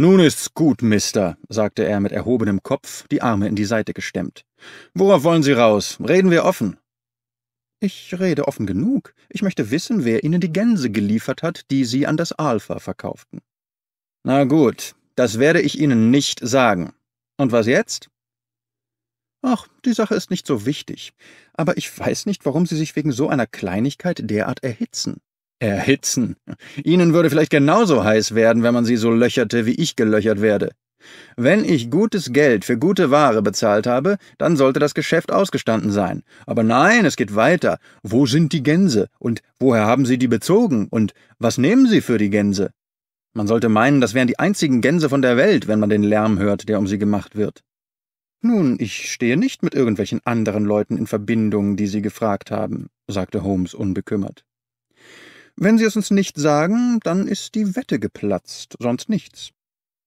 Nun ist's gut, Mister, sagte er mit erhobenem Kopf, die Arme in die Seite gestemmt. Worauf wollen Sie raus? Reden wir offen. Ich rede offen genug. Ich möchte wissen, wer Ihnen die Gänse geliefert hat, die Sie an das Alpha verkauften. Na gut, das werde ich Ihnen nicht sagen. Und was jetzt? Ach, die Sache ist nicht so wichtig. Aber ich weiß nicht, warum Sie sich wegen so einer Kleinigkeit derart erhitzen. Erhitzen. Ihnen würde vielleicht genauso heiß werden, wenn man sie so löcherte, wie ich gelöchert werde. Wenn ich gutes Geld für gute Ware bezahlt habe, dann sollte das Geschäft ausgestanden sein. Aber nein, es geht weiter. Wo sind die Gänse? Und woher haben Sie die bezogen? Und was nehmen Sie für die Gänse? Man sollte meinen, das wären die einzigen Gänse von der Welt, wenn man den Lärm hört, der um sie gemacht wird. Nun, ich stehe nicht mit irgendwelchen anderen Leuten in Verbindung, die Sie gefragt haben, sagte Holmes unbekümmert. Wenn Sie es uns nicht sagen, dann ist die Wette geplatzt, sonst nichts.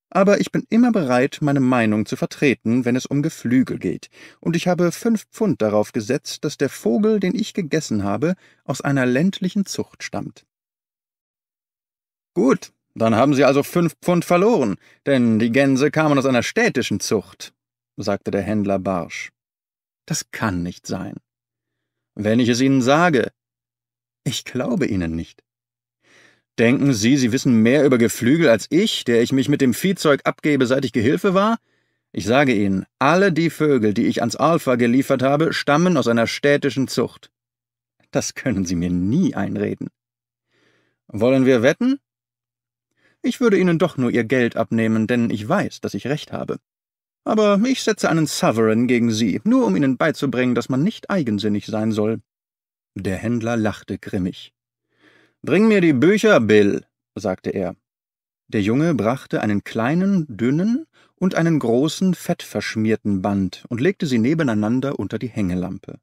Aber ich bin immer bereit, meine Meinung zu vertreten, wenn es um Geflügel geht, und ich habe fünf Pfund darauf gesetzt, dass der Vogel, den ich gegessen habe, aus einer ländlichen Zucht stammt. Gut, dann haben Sie also fünf Pfund verloren, denn die Gänse kamen aus einer städtischen Zucht, sagte der Händler barsch. Das kann nicht sein. Wenn ich es Ihnen sage, ich glaube Ihnen nicht. Denken Sie, Sie wissen mehr über Geflügel als ich, der ich mich mit dem Viehzeug abgebe, seit ich Gehilfe war? Ich sage Ihnen, alle die Vögel, die ich ans Alpha geliefert habe, stammen aus einer städtischen Zucht. Das können Sie mir nie einreden. Wollen wir wetten? Ich würde Ihnen doch nur Ihr Geld abnehmen, denn ich weiß, dass ich recht habe. Aber ich setze einen Sovereign gegen Sie, nur um Ihnen beizubringen, dass man nicht eigensinnig sein soll. Der Händler lachte grimmig. Bring mir die Bücher, Bill, sagte er. Der Junge brachte einen kleinen, dünnen und einen großen, fettverschmierten Band und legte sie nebeneinander unter die Hängelampe.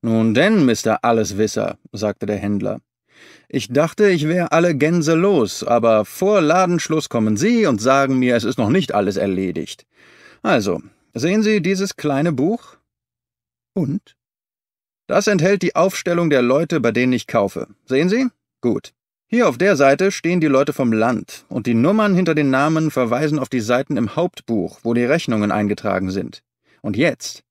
Nun denn, Mr. Alleswisser, sagte der Händler. Ich dachte, ich wäre alle Gänse los, aber vor Ladenschluss kommen Sie und sagen mir, es ist noch nicht alles erledigt. Also, sehen Sie dieses kleine Buch? Und? Das enthält die Aufstellung der Leute, bei denen ich kaufe. Sehen Sie? Gut. Hier auf der Seite stehen die Leute vom Land und die Nummern hinter den Namen verweisen auf die Seiten im Hauptbuch, wo die Rechnungen eingetragen sind. Und jetzt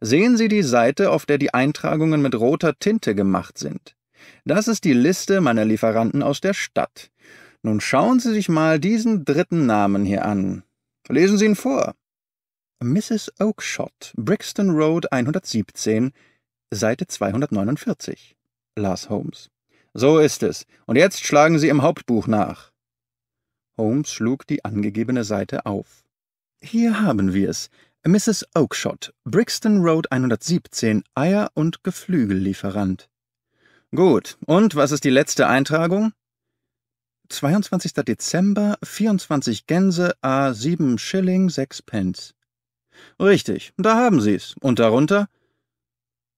sehen Sie die Seite, auf der die Eintragungen mit roter Tinte gemacht sind. Das ist die Liste meiner Lieferanten aus der Stadt. Nun schauen Sie sich mal diesen dritten Namen hier an. Lesen Sie ihn vor. Mrs. Oakshott, Brixton Road 117, Seite 249, las Holmes. So ist es. Und jetzt schlagen Sie im Hauptbuch nach. Holmes schlug die angegebene Seite auf. Hier haben wir es. Mrs. Oakshott, Brixton Road 117, Eier- und Geflügellieferant. Gut, und was ist die letzte Eintragung? 22. Dezember, 24 Gänse, a 7 Schilling, 6 Pence. Richtig, da haben Sie's. Und darunter?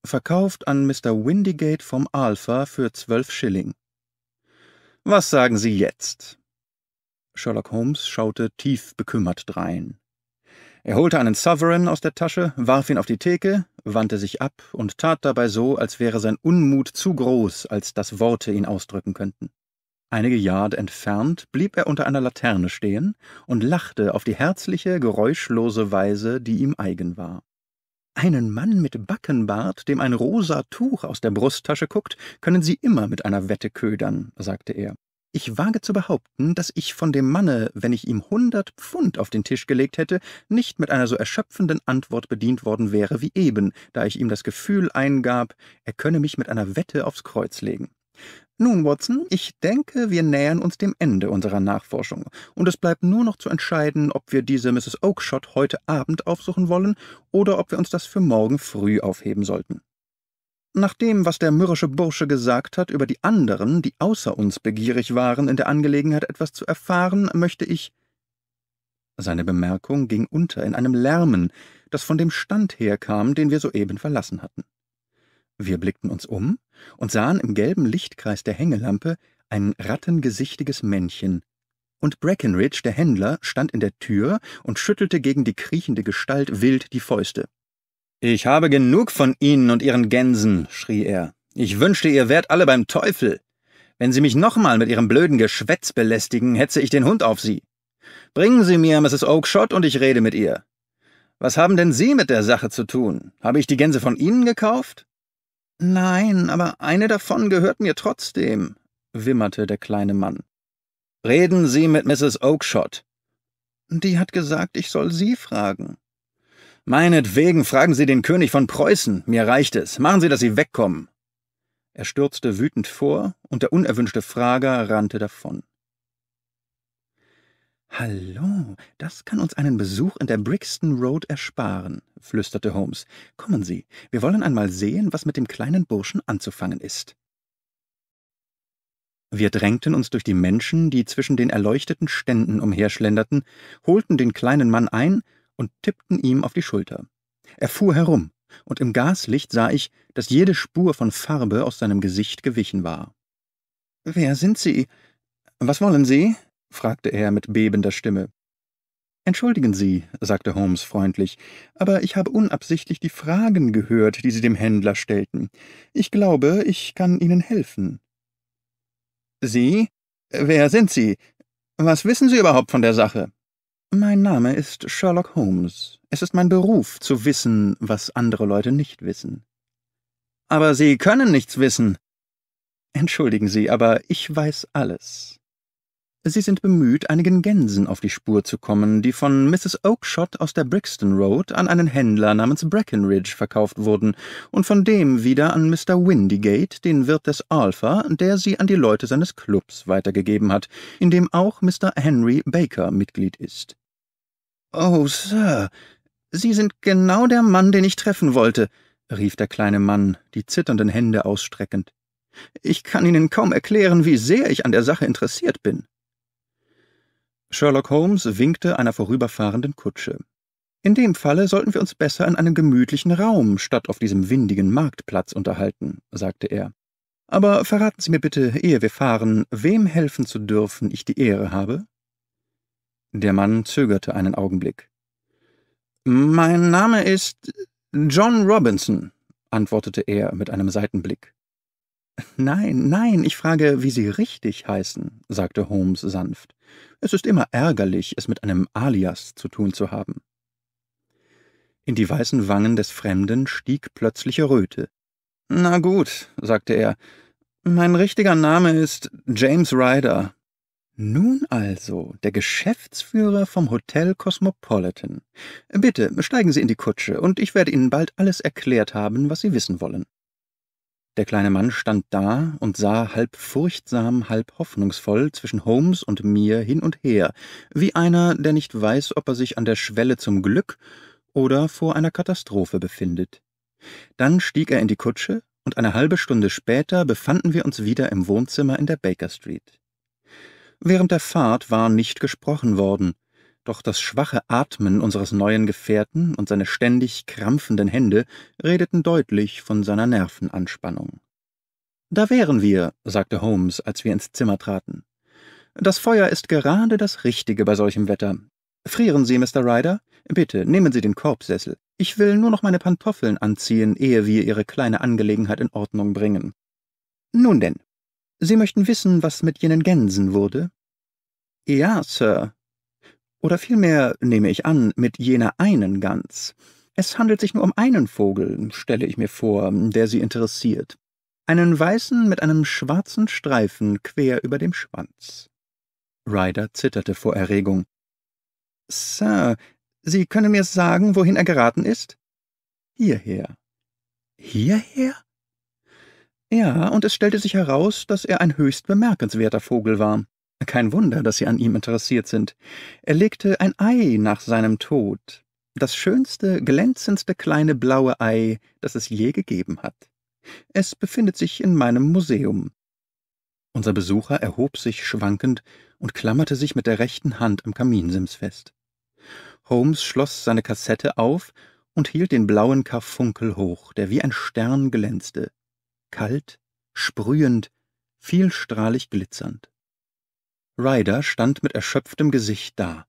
verkauft an Mr. Windigate vom Alpha für zwölf Schilling. Was sagen Sie jetzt? Sherlock Holmes schaute tief bekümmert drein. Er holte einen Sovereign aus der Tasche, warf ihn auf die Theke, wandte sich ab und tat dabei so, als wäre sein Unmut zu groß, als dass Worte ihn ausdrücken könnten. Einige Yard entfernt blieb er unter einer Laterne stehen und lachte auf die herzliche, geräuschlose Weise, die ihm eigen war. Einen Mann mit Backenbart, dem ein rosa Tuch aus der Brusttasche guckt, können Sie immer mit einer Wette ködern, sagte er. Ich wage zu behaupten, dass ich von dem Manne, wenn ich ihm hundert Pfund auf den Tisch gelegt hätte, nicht mit einer so erschöpfenden Antwort bedient worden wäre wie eben, da ich ihm das Gefühl eingab, er könne mich mit einer Wette aufs Kreuz legen. Nun, Watson, ich denke, wir nähern uns dem Ende unserer Nachforschung, und es bleibt nur noch zu entscheiden, ob wir diese Mrs. Oakshott heute Abend aufsuchen wollen oder ob wir uns das für morgen früh aufheben sollten. Nach dem, was der mürrische Bursche gesagt hat über die anderen, die außer uns begierig waren, in der Angelegenheit etwas zu erfahren, möchte ich. Seine Bemerkung ging unter in einem Lärmen, das von dem Stand herkam, den wir soeben verlassen hatten. Wir blickten uns um und sahen im gelben Lichtkreis der Hängelampe ein rattengesichtiges Männchen. Und Breckenridge, der Händler, stand in der Tür und schüttelte gegen die kriechende Gestalt wild die Fäuste. Ich habe genug von Ihnen und Ihren Gänsen, schrie er. Ich wünschte, ihr wärt alle beim Teufel. Wenn Sie mich nochmal mit Ihrem blöden Geschwätz belästigen, hetze ich den Hund auf Sie. Bringen Sie mir Mrs. Oakshott und ich rede mit ihr. Was haben denn Sie mit der Sache zu tun? Habe ich die Gänse von Ihnen gekauft? Nein, aber eine davon gehört mir trotzdem, wimmerte der kleine Mann. Reden Sie mit Mrs. Oakshott. Die hat gesagt, ich soll Sie fragen. Meinetwegen fragen Sie den König von Preußen, mir reicht es. Machen Sie, dass Sie wegkommen. Er stürzte wütend vor, und der unerwünschte Frager rannte davon. »Hallo, das kann uns einen Besuch in der Brixton Road ersparen«, flüsterte Holmes. »Kommen Sie, wir wollen einmal sehen, was mit dem kleinen Burschen anzufangen ist.« wir drängten uns durch die Menschen, die zwischen den erleuchteten Ständen umherschlenderten, holten den kleinen Mann ein und tippten ihm auf die Schulter. Er fuhr herum, und im Gaslicht sah ich, dass jede Spur von Farbe aus seinem Gesicht gewichen war. »Wer sind Sie? Was wollen Sie?« fragte er mit bebender Stimme. Entschuldigen Sie, sagte Holmes freundlich, aber ich habe unabsichtlich die Fragen gehört, die Sie dem Händler stellten. Ich glaube, ich kann Ihnen helfen. Sie? Wer sind Sie? Was wissen Sie überhaupt von der Sache? Mein Name ist Sherlock Holmes. Es ist mein Beruf, zu wissen, was andere Leute nicht wissen. Aber Sie können nichts wissen. Entschuldigen Sie, aber ich weiß alles. Sie sind bemüht, einigen Gänsen auf die Spur zu kommen, die von Mrs. Oakshott aus der Brixton Road an einen Händler namens Breckenridge verkauft wurden und von dem wieder an Mr. Windigate, den Wirt des Alpha, der sie an die Leute seines Clubs weitergegeben hat, in dem auch Mr. Henry Baker Mitglied ist. Oh, Sir, Sie sind genau der Mann, den ich treffen wollte, rief der kleine Mann, die zitternden Hände ausstreckend. Ich kann Ihnen kaum erklären, wie sehr ich an der Sache interessiert bin. Sherlock Holmes winkte einer vorüberfahrenden Kutsche. In dem Falle sollten wir uns besser in einem gemütlichen Raum statt auf diesem windigen Marktplatz unterhalten, sagte er. Aber verraten Sie mir bitte, ehe wir fahren, wem helfen zu dürfen ich die Ehre habe? Der Mann zögerte einen Augenblick. Mein Name ist John Robinson, antwortete er mit einem Seitenblick. Nein, nein, ich frage, wie Sie richtig heißen, sagte Holmes sanft. Es ist immer ärgerlich, es mit einem Alias zu tun zu haben. In die weißen Wangen des Fremden stieg plötzliche Röte. Na gut, sagte er, mein richtiger Name ist James Ryder. Nun also, der Geschäftsführer vom Hotel Cosmopolitan. Bitte steigen Sie in die Kutsche, und ich werde Ihnen bald alles erklärt haben, was Sie wissen wollen. Der kleine Mann stand da und sah halb furchtsam, halb hoffnungsvoll zwischen Holmes und mir hin und her, wie einer, der nicht weiß, ob er sich an der Schwelle zum Glück oder vor einer Katastrophe befindet. Dann stieg er in die Kutsche, und eine halbe Stunde später befanden wir uns wieder im Wohnzimmer in der Baker Street. Während der Fahrt war nicht gesprochen worden, doch das schwache Atmen unseres neuen Gefährten und seine ständig krampfenden Hände redeten deutlich von seiner Nervenanspannung. Da wären wir, sagte Holmes, als wir ins Zimmer traten. Das Feuer ist gerade das Richtige bei solchem Wetter. Frieren Sie, Mr. Ryder? Bitte, nehmen Sie den Korbsessel. Ich will nur noch meine Pantoffeln anziehen, ehe wir Ihre kleine Angelegenheit in Ordnung bringen. Nun denn, Sie möchten wissen, was mit jenen Gänsen wurde? Ja, Sir, oder vielmehr, nehme ich an, mit jener einen Gans. Es handelt sich nur um einen Vogel, stelle ich mir vor, der sie interessiert. Einen weißen mit einem schwarzen Streifen quer über dem Schwanz. Ryder zitterte vor Erregung. Sir, Sie können mir sagen, wohin er geraten ist? Hierher. Hierher? Ja, und es stellte sich heraus, dass er ein höchst bemerkenswerter Vogel war. Kein Wunder, dass Sie an ihm interessiert sind. Er legte ein Ei nach seinem Tod, das schönste, glänzendste kleine blaue Ei, das es je gegeben hat. Es befindet sich in meinem Museum. Unser Besucher erhob sich schwankend und klammerte sich mit der rechten Hand am Kaminsims fest. Holmes schloss seine Kassette auf und hielt den blauen Karfunkel hoch, der wie ein Stern glänzte, kalt, sprühend, vielstrahlig glitzernd. Ryder stand mit erschöpftem Gesicht da,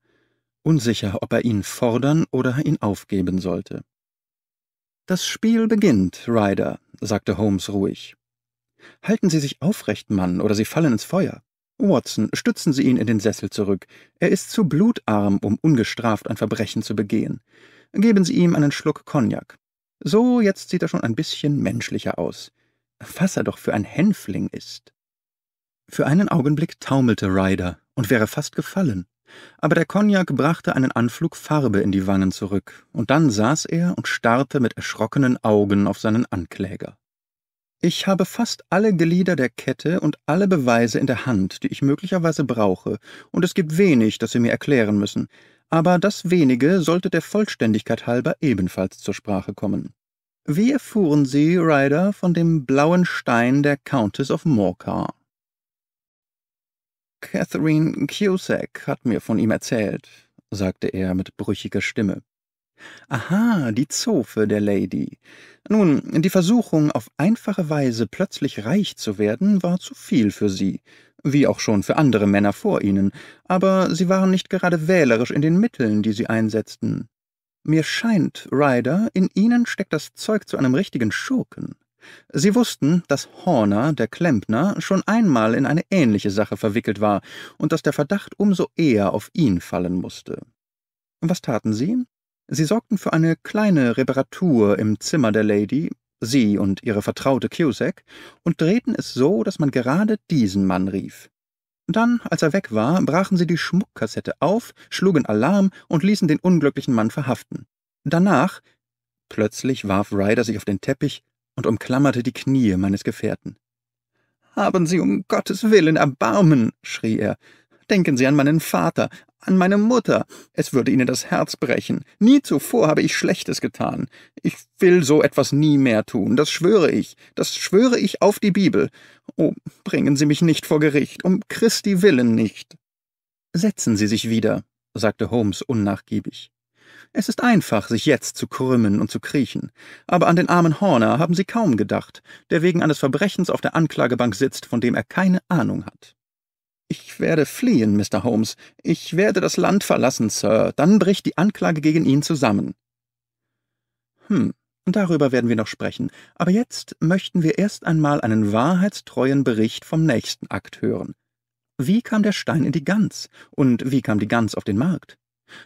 unsicher, ob er ihn fordern oder ihn aufgeben sollte. Das Spiel beginnt, Ryder, sagte Holmes ruhig. Halten Sie sich aufrecht, Mann, oder Sie fallen ins Feuer. Watson, stützen Sie ihn in den Sessel zurück. Er ist zu blutarm, um ungestraft ein Verbrechen zu begehen. Geben Sie ihm einen Schluck Cognac. So, jetzt sieht er schon ein bisschen menschlicher aus. Was er doch für ein Hänfling ist. Für einen Augenblick taumelte Ryder und wäre fast gefallen, aber der Cognac brachte einen Anflug Farbe in die Wangen zurück, und dann saß er und starrte mit erschrockenen Augen auf seinen Ankläger. Ich habe fast alle Glieder der Kette und alle Beweise in der Hand, die ich möglicherweise brauche, und es gibt wenig, das Sie mir erklären müssen, aber das wenige sollte der Vollständigkeit halber ebenfalls zur Sprache kommen. Wie erfuhren Sie, Ryder, von dem blauen Stein der Countess of Morcar? Catherine Cusack hat mir von ihm erzählt, sagte er mit brüchiger Stimme. Aha, die Zofe der Lady. Nun, die Versuchung, auf einfache Weise plötzlich reich zu werden, war zu viel für sie, wie auch schon für andere Männer vor ihnen, aber sie waren nicht gerade wählerisch in den Mitteln, die sie einsetzten. Mir scheint, Ryder, in ihnen steckt das Zeug zu einem richtigen Schurken. Sie wussten, dass Horner, der Klempner, schon einmal in eine ähnliche Sache verwickelt war und dass der Verdacht umso eher auf ihn fallen musste. Was taten sie? Sie sorgten für eine kleine Reparatur im Zimmer der Lady, sie und ihre Vertraute Cusack, und drehten es so, dass man gerade diesen Mann rief. Dann, als er weg war, brachen sie die Schmuckkassette auf, schlugen Alarm und ließen den unglücklichen Mann verhaften. Danach Plötzlich warf Ryder sich auf den Teppich, und umklammerte die Knie meines Gefährten. Haben Sie um Gottes Willen Erbarmen, schrie er. Denken Sie an meinen Vater, an meine Mutter. Es würde Ihnen das Herz brechen. Nie zuvor habe ich Schlechtes getan. Ich will so etwas nie mehr tun, das schwöre ich. Das schwöre ich auf die Bibel. Oh, bringen Sie mich nicht vor Gericht, um Christi willen nicht. Setzen Sie sich wieder, sagte Holmes unnachgiebig. Es ist einfach, sich jetzt zu krümmen und zu kriechen. Aber an den armen Horner haben sie kaum gedacht, der wegen eines Verbrechens auf der Anklagebank sitzt, von dem er keine Ahnung hat. Ich werde fliehen, Mr. Holmes. Ich werde das Land verlassen, Sir. Dann bricht die Anklage gegen ihn zusammen. Hm, darüber werden wir noch sprechen. Aber jetzt möchten wir erst einmal einen wahrheitstreuen Bericht vom nächsten Akt hören. Wie kam der Stein in die Gans? Und wie kam die Gans auf den Markt?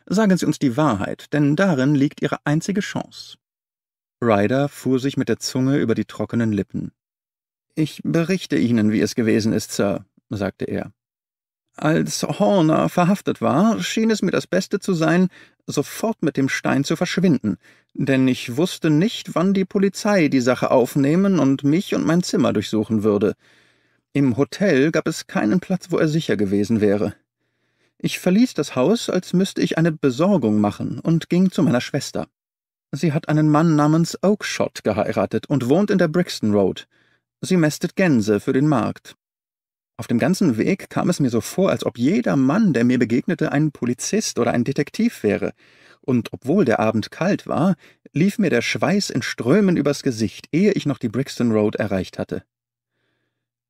Sagen Sie uns die Wahrheit, denn darin liegt Ihre einzige Chance. Ryder fuhr sich mit der Zunge über die trockenen Lippen. Ich berichte Ihnen, wie es gewesen ist, Sir, sagte er. Als Horner verhaftet war, schien es mir das Beste zu sein, sofort mit dem Stein zu verschwinden, denn ich wusste nicht, wann die Polizei die Sache aufnehmen und mich und mein Zimmer durchsuchen würde. Im Hotel gab es keinen Platz, wo er sicher gewesen wäre. Ich verließ das Haus, als müsste ich eine Besorgung machen, und ging zu meiner Schwester. Sie hat einen Mann namens Oakshot geheiratet und wohnt in der Brixton Road. Sie mästet Gänse für den Markt. Auf dem ganzen Weg kam es mir so vor, als ob jeder Mann, der mir begegnete, ein Polizist oder ein Detektiv wäre, und obwohl der Abend kalt war, lief mir der Schweiß in Strömen übers Gesicht, ehe ich noch die Brixton Road erreicht hatte.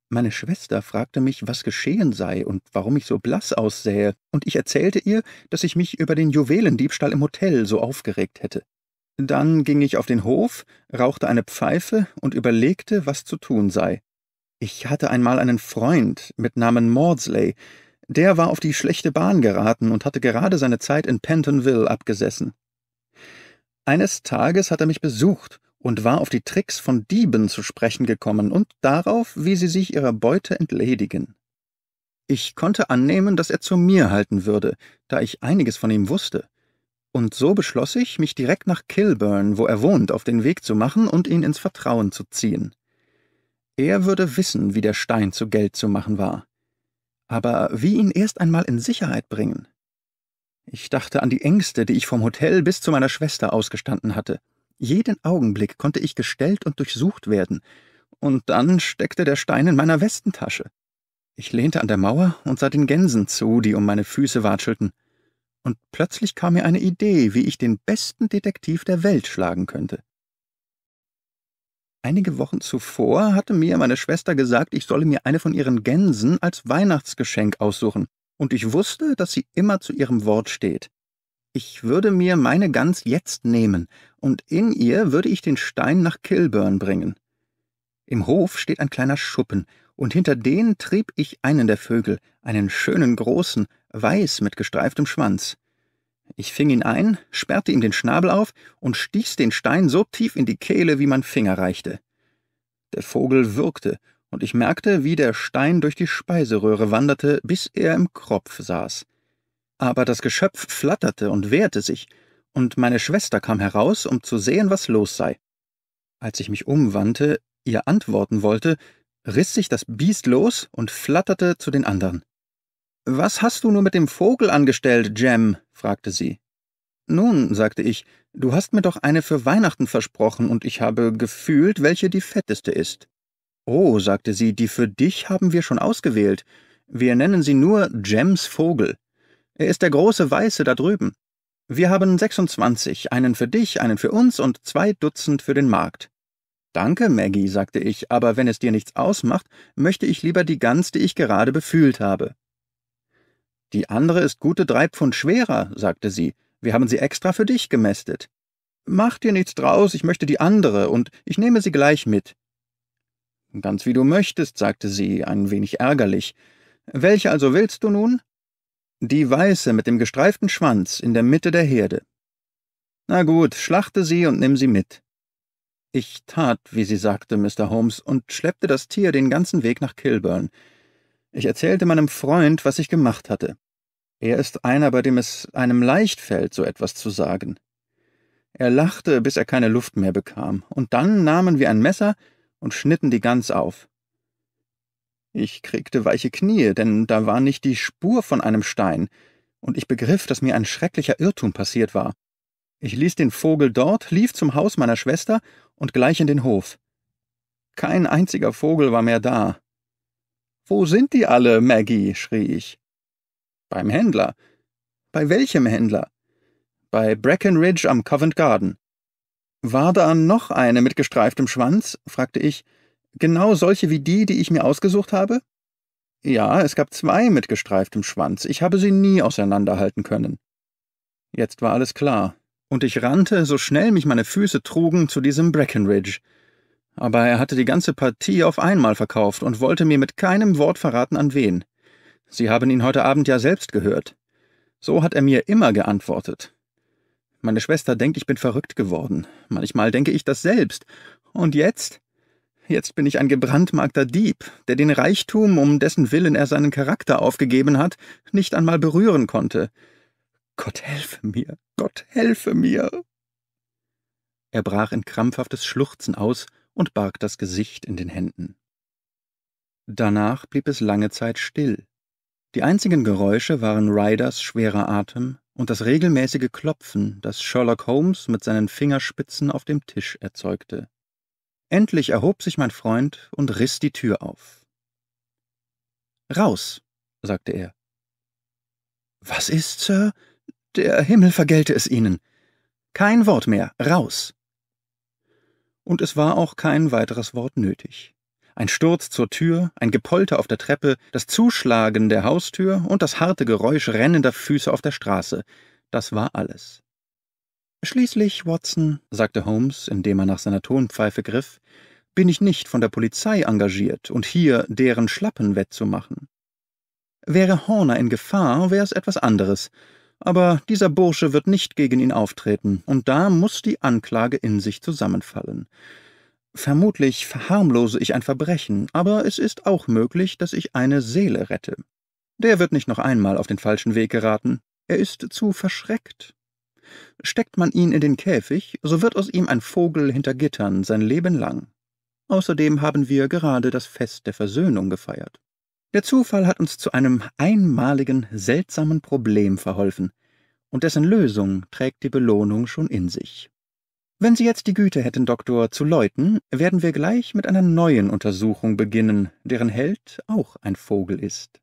Meine Schwester fragte mich, was geschehen sei und warum ich so blass aussähe, und ich erzählte ihr, dass ich mich über den Juwelendiebstahl im Hotel so aufgeregt hätte. Dann ging ich auf den Hof, rauchte eine Pfeife und überlegte, was zu tun sei. Ich hatte einmal einen Freund mit Namen Maudsley, der war auf die schlechte Bahn geraten und hatte gerade seine Zeit in Pentonville abgesessen. Eines Tages hat er mich besucht und war auf die Tricks von Dieben zu sprechen gekommen und darauf, wie sie sich ihrer Beute entledigen. Ich konnte annehmen, dass er zu mir halten würde, da ich einiges von ihm wusste, und so beschloss ich, mich direkt nach Kilburn, wo er wohnt, auf den Weg zu machen und ihn ins Vertrauen zu ziehen. Er würde wissen, wie der Stein zu Geld zu machen war. Aber wie ihn erst einmal in Sicherheit bringen? Ich dachte an die Ängste, die ich vom Hotel bis zu meiner Schwester ausgestanden hatte, jeden Augenblick konnte ich gestellt und durchsucht werden, und dann steckte der Stein in meiner Westentasche. Ich lehnte an der Mauer und sah den Gänsen zu, die um meine Füße watschelten, und plötzlich kam mir eine Idee, wie ich den besten Detektiv der Welt schlagen könnte. Einige Wochen zuvor hatte mir meine Schwester gesagt, ich solle mir eine von ihren Gänsen als Weihnachtsgeschenk aussuchen, und ich wusste, dass sie immer zu ihrem Wort steht. Ich würde mir meine Gans jetzt nehmen, und in ihr würde ich den Stein nach Kilburn bringen. Im Hof steht ein kleiner Schuppen, und hinter den trieb ich einen der Vögel, einen schönen großen, weiß mit gestreiftem Schwanz. Ich fing ihn ein, sperrte ihm den Schnabel auf und stieß den Stein so tief in die Kehle, wie mein Finger reichte. Der Vogel würgte, und ich merkte, wie der Stein durch die Speiseröhre wanderte, bis er im Kropf saß aber das Geschöpf flatterte und wehrte sich, und meine Schwester kam heraus, um zu sehen, was los sei. Als ich mich umwandte, ihr antworten wollte, riss sich das Biest los und flatterte zu den anderen. Was hast du nur mit dem Vogel angestellt, Jem? fragte sie. Nun, sagte ich, du hast mir doch eine für Weihnachten versprochen, und ich habe gefühlt, welche die fetteste ist. Oh, sagte sie, die für dich haben wir schon ausgewählt. Wir nennen sie nur Jems Vogel. Er ist der große Weiße da drüben. Wir haben 26, einen für dich, einen für uns und zwei Dutzend für den Markt. Danke, Maggie, sagte ich, aber wenn es dir nichts ausmacht, möchte ich lieber die Gans, die ich gerade befühlt habe. Die andere ist gute drei Pfund schwerer, sagte sie. Wir haben sie extra für dich gemästet. Mach dir nichts draus, ich möchte die andere, und ich nehme sie gleich mit. Ganz wie du möchtest, sagte sie, ein wenig ärgerlich. Welche also willst du nun? Die Weiße mit dem gestreiften Schwanz in der Mitte der Herde. Na gut, schlachte sie und nimm sie mit. Ich tat, wie sie sagte, Mr. Holmes, und schleppte das Tier den ganzen Weg nach Kilburn. Ich erzählte meinem Freund, was ich gemacht hatte. Er ist einer, bei dem es einem leicht fällt, so etwas zu sagen. Er lachte, bis er keine Luft mehr bekam, und dann nahmen wir ein Messer und schnitten die Gans auf. Ich kriegte weiche Knie, denn da war nicht die Spur von einem Stein, und ich begriff, dass mir ein schrecklicher Irrtum passiert war. Ich ließ den Vogel dort, lief zum Haus meiner Schwester und gleich in den Hof. Kein einziger Vogel war mehr da. Wo sind die alle, Maggie? schrie ich. Beim Händler. Bei welchem Händler? Bei Breckenridge am Covent Garden. War da noch eine mit gestreiftem Schwanz? fragte ich Genau solche wie die, die ich mir ausgesucht habe? Ja, es gab zwei mit gestreiftem Schwanz. Ich habe sie nie auseinanderhalten können. Jetzt war alles klar, und ich rannte, so schnell mich meine Füße trugen, zu diesem Breckenridge. Aber er hatte die ganze Partie auf einmal verkauft und wollte mir mit keinem Wort verraten, an wen. Sie haben ihn heute Abend ja selbst gehört. So hat er mir immer geantwortet. Meine Schwester denkt, ich bin verrückt geworden. Manchmal denke ich das selbst. Und jetzt? Jetzt bin ich ein gebrandmarkter Dieb, der den Reichtum, um dessen Willen er seinen Charakter aufgegeben hat, nicht einmal berühren konnte. Gott helfe mir, Gott helfe mir! Er brach in krampfhaftes Schluchzen aus und barg das Gesicht in den Händen. Danach blieb es lange Zeit still. Die einzigen Geräusche waren Ryders schwerer Atem und das regelmäßige Klopfen, das Sherlock Holmes mit seinen Fingerspitzen auf dem Tisch erzeugte. Endlich erhob sich mein Freund und riss die Tür auf. Raus, sagte er. Was ist, Sir? Der Himmel vergelte es Ihnen. Kein Wort mehr, raus. Und es war auch kein weiteres Wort nötig. Ein Sturz zur Tür, ein Gepolter auf der Treppe, das Zuschlagen der Haustür und das harte Geräusch rennender Füße auf der Straße, das war alles. Schließlich, Watson, sagte Holmes, indem er nach seiner Tonpfeife griff, bin ich nicht von der Polizei engagiert und hier deren Schlappen wettzumachen. Wäre Horner in Gefahr, wäre es etwas anderes, aber dieser Bursche wird nicht gegen ihn auftreten, und da muss die Anklage in sich zusammenfallen. Vermutlich verharmlose ich ein Verbrechen, aber es ist auch möglich, dass ich eine Seele rette. Der wird nicht noch einmal auf den falschen Weg geraten. Er ist zu verschreckt, Steckt man ihn in den Käfig, so wird aus ihm ein Vogel hinter Gittern sein Leben lang. Außerdem haben wir gerade das Fest der Versöhnung gefeiert. Der Zufall hat uns zu einem einmaligen, seltsamen Problem verholfen, und dessen Lösung trägt die Belohnung schon in sich. Wenn Sie jetzt die Güte hätten, Doktor, zu läuten, werden wir gleich mit einer neuen Untersuchung beginnen, deren Held auch ein Vogel ist.